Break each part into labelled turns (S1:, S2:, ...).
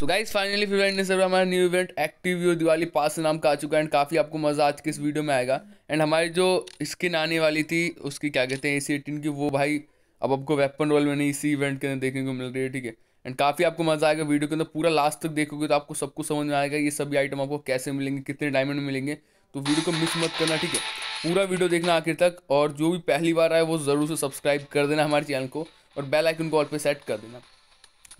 S1: सो guys finally फिर sir हमारा new event active यू दिवाली पास नाम का आ चुका है एंड काफ़ी आपको मज़ा आज के इस वीडियो में आएगा एंड हमारी जो स्किन आने वाली थी उसकी क्या कहते हैं ए सी की वो भाई अब आपको वेपन रोल नहीं इसी इवेंट के अंदर देखने को मिल रही है ठीक है एंड काफ़ी आपको मज़ा आएगा वीडियो के अंदर पूरा लास्ट तक देखोगे तो आपको सब कुछ समझ में आएगा ये सभी आइटम आपको कैसे मिलेंगे कितने डायमंड मिलेंगे तो वीडियो को मिस मत करना ठीक है पूरा वीडियो देखना आखिर तक और जो भी पहली बार आए वो ज़रूर से सब्सक्राइब कर देना हमारे चैनल को और बेल आइकन को ऑल पे सेट कर देना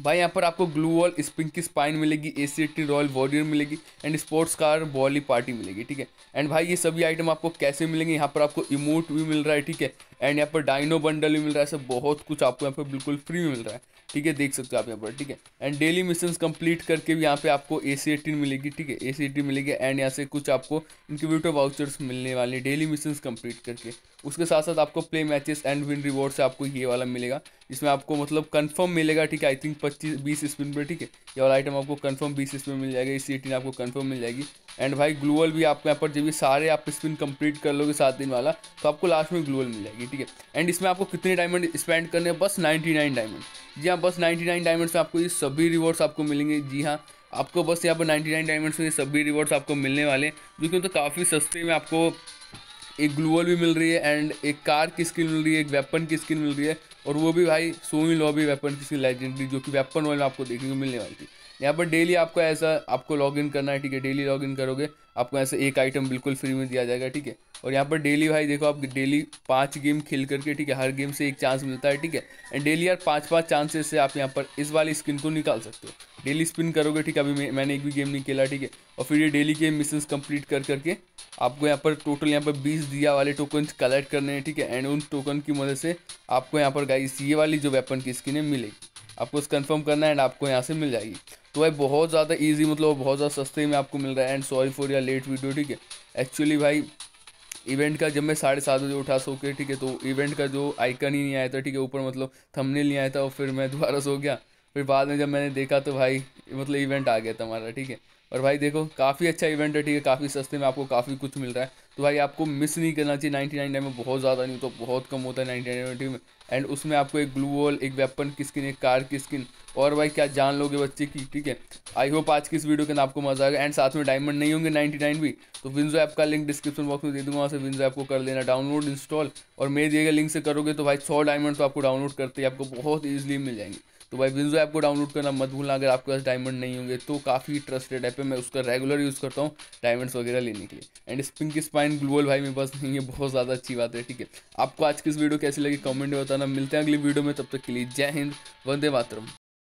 S1: भाई यहाँ पर आपको ग्लू वॉल स्पिंकी की स्पाइन मिलेगी A C T royal warrior मिलेगी एंड स्पोर्ट्स कार बॉली पार्टी मिलेगी ठीक है एंड भाई ये सभी आइटम आपको कैसे मिलेंगे यहाँ पर आपको इमोट भी मिल रहा है ठीक है एंड यहाँ पर डाइनो बंडल भी मिल रहा है सब बहुत कुछ आपको यहाँ पर बिल्कुल फ्री मिल रहा है ठीक है देख सकते हो आप यहाँ पर ठीक है एंड डेली मिशन कंप्लीट करके भी यहाँ पे आपको ए सी एटीन मिलेगी ठीक है ए सी एटी मिलेगी एंड यहाँ से कुछ आपको इंक्यूबेटर वाउचर्स मिलने वाले डेली मिशन कंप्लीट करके उसके साथ साथ आपको play matches and win reward से आपको ये वाला मिलेगा इसमें आपको मतलब कन्फर्म मिलेगा ठीक है आई थिंक पच्चीस बीस स्पिन पर ठीक है ये वाला आइटम आपको कंफर्म बीस स्पिन मिल जाएगा इसी एटीन आपको कंफर्म मिल जाएगी एंड भाई ग्लूअल भी आपको यहाँ पर जब भी सारे आप स्पिन कंप्लीट कर लोगे सात दिन वाला तो आपको लास्ट में ग्लूअल मिल जाएगी ठीक है एंड इसमें आपको कितने डायमंड स्पेंड करने हैं बस नाइन्टी नाइन डायमंड जी हाँ बस नाइन्टी नाइन डायमंड्स में आपको ये सभी रिवॉर्ड्स आपको मिलेंगे जी हाँ आपको बस यहाँ पर नाइन्टी नाइन डायमंड्स में सभी रिवॉर्ड्स आपको मिलने वाले हैं जो कि तो मतलब काफ़ी सस्ते में आपको एक ग्लूअल भी मिल रही है एंड एक कार की स्किन मिल रही है एक वेपन की स्किन मिल रही है और वो भी भाई सोमी लॉबी वेपन किसी लेजेंडरी जो कि वेपन वाले आपको देखने को मिलने वाली थी यहाँ पर डेली आपको ऐसा आपको लॉग इन करना है ठीक है डेली लॉग इन करोगे आपको ऐसे एक आइटम बिल्कुल फ्री में दिया जाएगा ठीक है और यहाँ पर डेली भाई देखो आप डेली पाँच गेम खेल करके ठीक है हर गेम से एक चांस मिलता है ठीक है एंड डेली यार पाँच पाँच चांसेस से आप यहाँ पर इस वाली स्किन को निकाल सकते हो डेली स्पिन करोगे ठीक है अभी मैंने एक भी गेम नहीं खेला ठीक है और फिर ये डेली के मिशन कंप्लीट कर करके आपको यहाँ पर टोटल यहाँ पर बीस दिया वाले टोकन कलेक्ट करने हैं ठीक है एंड उन टोकन की मदद से आपको यहाँ पर गाइस ये वाली जो वेपन की स्किन है मिलेगी आपको कन्फर्म करना है एंड आपको यहाँ से मिल जाएगी तो भाई बहुत ज़्यादा ईजी मतलब बहुत ज़्यादा सस्ते में आपको मिल रहा है एंड सॉरी फॉर या लेट वीडियो ठीक है एक्चुअली भाई इवेंट का जब मैं साढ़े सात बजे उठा सो के ठीक है तो इवेंट का जो आइकन ही नहीं आया था ठीक है ऊपर मतलब थंबनेल नहीं आया था और फिर मैं दोबारा सो गया फिर बाद में जब मैंने देखा तो भाई मतलब इवेंट आ गया था हमारा ठीक है और भाई देखो काफ़ी अच्छा इवेंट है ठीक है काफ़ी सस्ते में आपको काफ़ी कुछ मिल रहा है तो भाई आपको मिस नहीं करना चाहिए नाइन्टी नाइन में बहुत ज़्यादा नहीं तो बहुत कम होता है नाइन्टी नाइन में एंड उसमें आपको एक ग्लू वॉल एक वेपन की स्किन एक कार की स्किन और भाई क्या जान लोगे बच्चे की ठीक है आई होप आज की इस वीडियो के अंदर आपको मजा आएगा एंड साथ में डायमंड नहीं होंगे नाइन भी तो विंजो ऐप का लिंक डिस्क्रिप्शन बॉक्स में दे दूंगा वहाँ से विंजो ऐप को कर लेना डाउनलोड इंस्टॉल और मेरे दिए गए लिंक से करोगे तो भाई सौ डायमंड तो आपको डाउनलोड करते ही आपको बहुत ईजिली मिल जाएंगे तो भाई विंजो ऐप को डाउनलोड करना मत भूलना अगर आपके पास डायमंड नहीं होंगे तो काफ़ी ट्रस्टेड ऐप है मैं उसका रेगुलर यूज़ करता हूँ डायमंड्स वगैरह लेने के लिए एंड स्पिंक स्पाइन ग्लोबल भाई मेरे पास नहीं है बहुत ज़्यादा अच्छी बात है ठीक है आपको आज की इस वीडियो कैसी लगी कमेंट में बताना मिलते हैं अगली वीडियो में तब तक के लिए जय हिंद वंदे मातरम